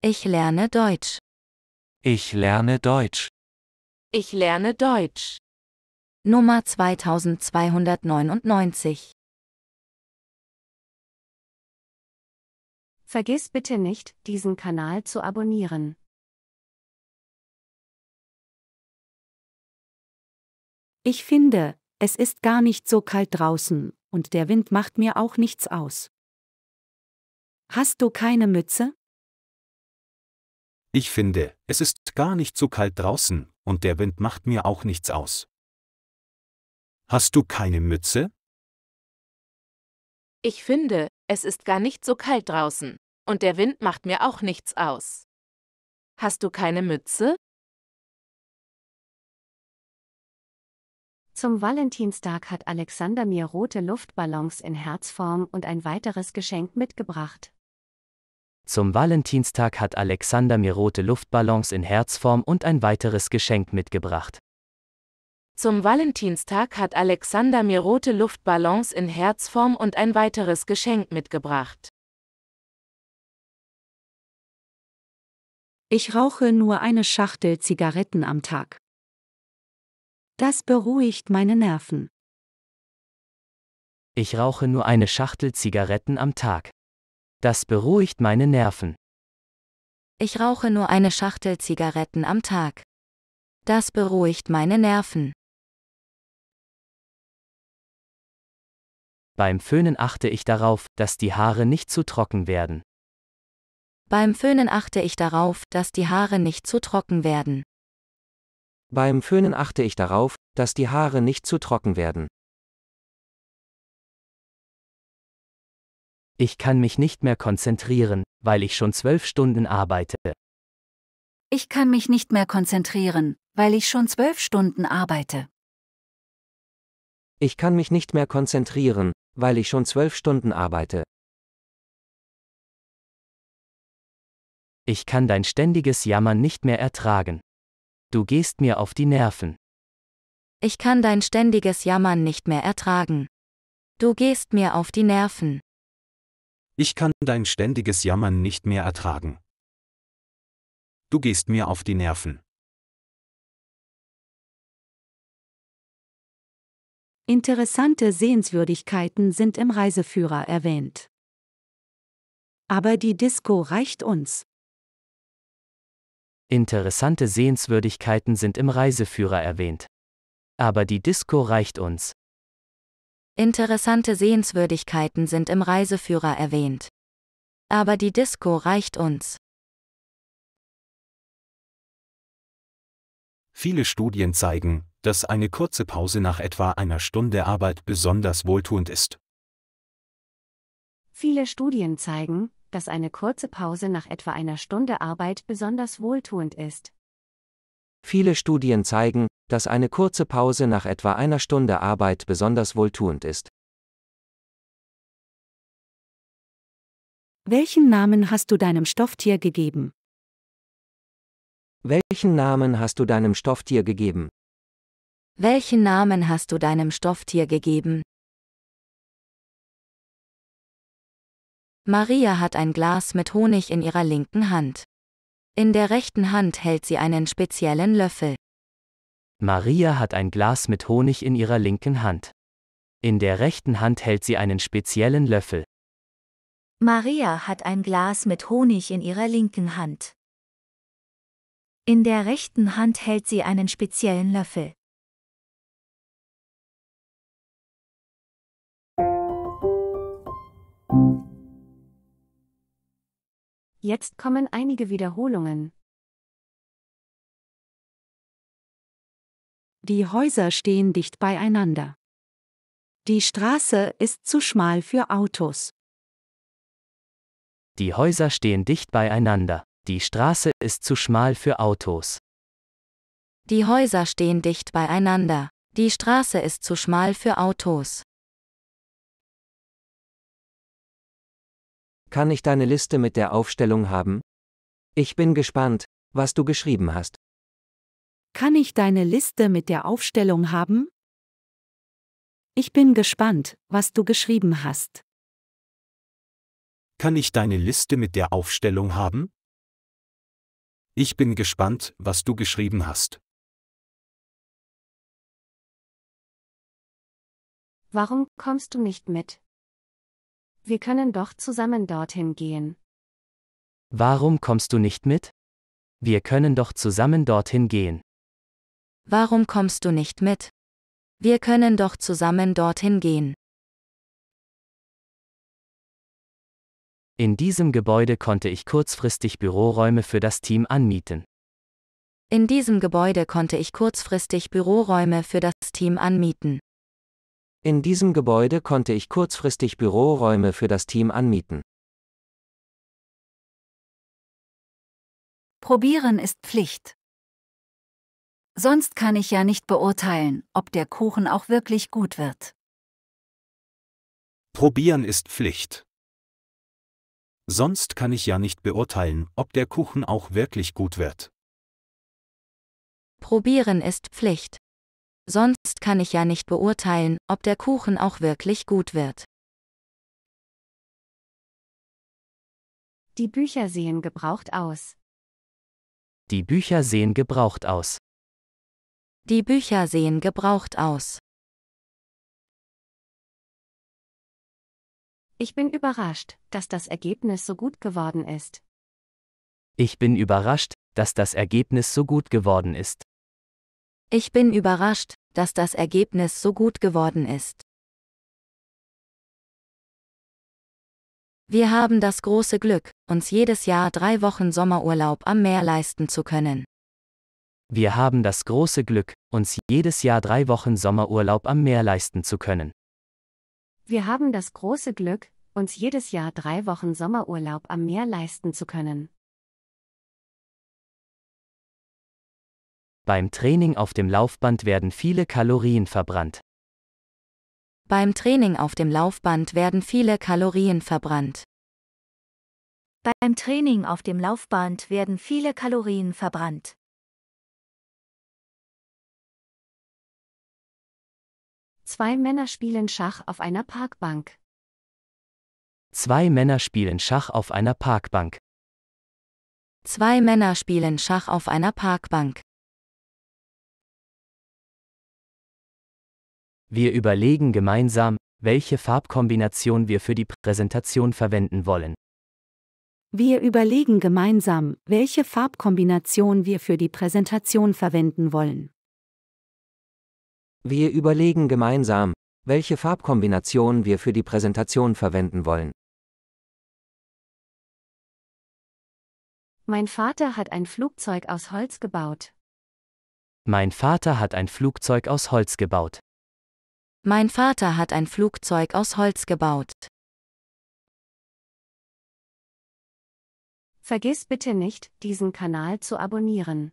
Ich lerne Deutsch. Ich lerne Deutsch. Ich lerne Deutsch. Nummer 2299. Vergiss bitte nicht, diesen Kanal zu abonnieren. Ich finde, es ist gar nicht so kalt draußen, und der Wind macht mir auch nichts aus. Hast du keine Mütze? Ich finde, es ist gar nicht so kalt draußen, und der Wind macht mir auch nichts aus. Hast du keine Mütze? Ich finde, es ist gar nicht so kalt draußen, und der Wind macht mir auch nichts aus. Hast du keine Mütze? Zum Valentinstag hat Alexander mir rote Luftballons in Herzform und ein weiteres Geschenk mitgebracht. Zum Valentinstag hat Alexander mir rote Luftballons in Herzform und ein weiteres Geschenk mitgebracht. Zum Valentinstag hat Alexander mir rote Luftballons in Herzform und ein weiteres Geschenk mitgebracht. Ich rauche nur eine Schachtel Zigaretten am Tag. Das beruhigt meine Nerven. Ich rauche nur eine Schachtel Zigaretten am Tag. Das beruhigt meine Nerven. Ich rauche nur eine Schachtel Zigaretten am Tag. Das beruhigt meine Nerven. Beim Föhnen achte ich darauf, dass die Haare nicht zu trocken werden. Beim Föhnen achte ich darauf, dass die Haare nicht zu trocken werden. Beim Föhnen achte ich darauf, dass die Haare nicht zu trocken werden. Ich kann mich nicht mehr konzentrieren, weil ich schon zwölf Stunden arbeite. Ich kann mich nicht mehr konzentrieren, weil ich schon zwölf Stunden arbeite. Ich kann mich nicht mehr konzentrieren, weil ich schon zwölf Stunden arbeite. Ich kann dein ständiges Jammern nicht mehr ertragen. Du gehst mir auf die Nerven. Ich kann dein ständiges Jammern nicht mehr ertragen. Du gehst mir auf die Nerven. Ich kann dein ständiges Jammern nicht mehr ertragen. Du gehst mir auf die Nerven. Interessante Sehenswürdigkeiten sind im Reiseführer erwähnt. Aber die Disco reicht uns. Interessante Sehenswürdigkeiten sind im Reiseführer erwähnt. Aber die Disco reicht uns. Interessante Sehenswürdigkeiten sind im Reiseführer erwähnt. Aber die Disco reicht uns. Viele Studien zeigen, dass eine kurze Pause nach etwa einer Stunde Arbeit besonders wohltuend ist. Viele Studien zeigen, dass eine kurze Pause nach etwa einer Stunde Arbeit besonders wohltuend ist. Viele Studien zeigen, dass eine kurze Pause nach etwa einer Stunde Arbeit besonders wohltuend ist. Welchen Namen hast du deinem Stofftier gegeben? Welchen Namen hast du deinem Stofftier gegeben? Welchen Namen hast du deinem Stofftier gegeben? Maria hat ein Glas mit Honig in ihrer linken Hand. In der rechten Hand hält sie einen speziellen Löffel. Maria hat ein Glas mit Honig in ihrer linken Hand. In der rechten Hand hält sie einen speziellen Löffel. Maria hat ein Glas mit Honig in ihrer linken Hand. In der rechten Hand hält sie einen speziellen Löffel. Jetzt kommen einige Wiederholungen. die Häuser stehen dicht beieinander. Die Straße ist zu schmal für Autos. Die Häuser stehen dicht beieinander. Die Straße ist zu schmal für Autos. Die Häuser stehen dicht beieinander. Die Straße ist zu schmal für Autos. Kann ich deine Liste mit der Aufstellung haben? Ich bin gespannt, was du geschrieben hast. Kann ich deine Liste mit der Aufstellung haben? Ich bin gespannt, was du geschrieben hast. Kann ich deine Liste mit der Aufstellung haben? Ich bin gespannt, was du geschrieben hast. Warum kommst du nicht mit? Wir können doch zusammen dorthin gehen. Warum kommst du nicht mit? Wir können doch zusammen dorthin gehen. Warum kommst du nicht mit? Wir können doch zusammen dorthin gehen. In diesem Gebäude konnte ich kurzfristig Büroräume für das Team anmieten. In diesem Gebäude konnte ich kurzfristig Büroräume für das Team anmieten. In diesem Gebäude konnte ich kurzfristig Büroräume für das Team anmieten. Probieren ist Pflicht. Sonst kann ich ja nicht beurteilen, ob der Kuchen auch wirklich gut wird. Probieren ist Pflicht. Sonst kann ich ja nicht beurteilen, ob der Kuchen auch wirklich gut wird. Probieren ist Pflicht. Sonst kann ich ja nicht beurteilen, ob der Kuchen auch wirklich gut wird. Die Bücher sehen gebraucht aus. Die Bücher sehen gebraucht aus. Die Bücher sehen gebraucht aus. Ich bin überrascht, dass das Ergebnis so gut geworden ist. Ich bin überrascht, dass das Ergebnis so gut geworden ist. Ich bin überrascht, dass das Ergebnis so gut geworden ist. Wir haben das große Glück, uns jedes Jahr drei Wochen Sommerurlaub am Meer leisten zu können. Wir haben das große Glück, uns jedes Jahr drei Wochen Sommerurlaub am Meer leisten zu können. Wir haben das große Glück, uns jedes Jahr drei Wochen Sommerurlaub am Meer leisten zu können. Beim Training auf dem Laufband werden viele Kalorien verbrannt. Beim Training auf dem Laufband werden viele Kalorien verbrannt. Beim Training auf dem Laufband werden viele Kalorien verbrannt. Zwei Männer spielen Schach auf einer Parkbank. Zwei Männer spielen Schach auf einer Parkbank. Zwei Männer spielen Schach auf einer Parkbank. Wir überlegen gemeinsam, welche Farbkombination wir für die Präsentation verwenden wollen. Wir überlegen gemeinsam, welche Farbkombination wir für die Präsentation verwenden wollen. Wir überlegen gemeinsam, welche Farbkombination wir für die Präsentation verwenden wollen. Mein Vater hat ein Flugzeug aus Holz gebaut. Mein Vater hat ein Flugzeug aus Holz gebaut. Mein Vater hat ein Flugzeug aus Holz gebaut. Vergiss bitte nicht, diesen Kanal zu abonnieren.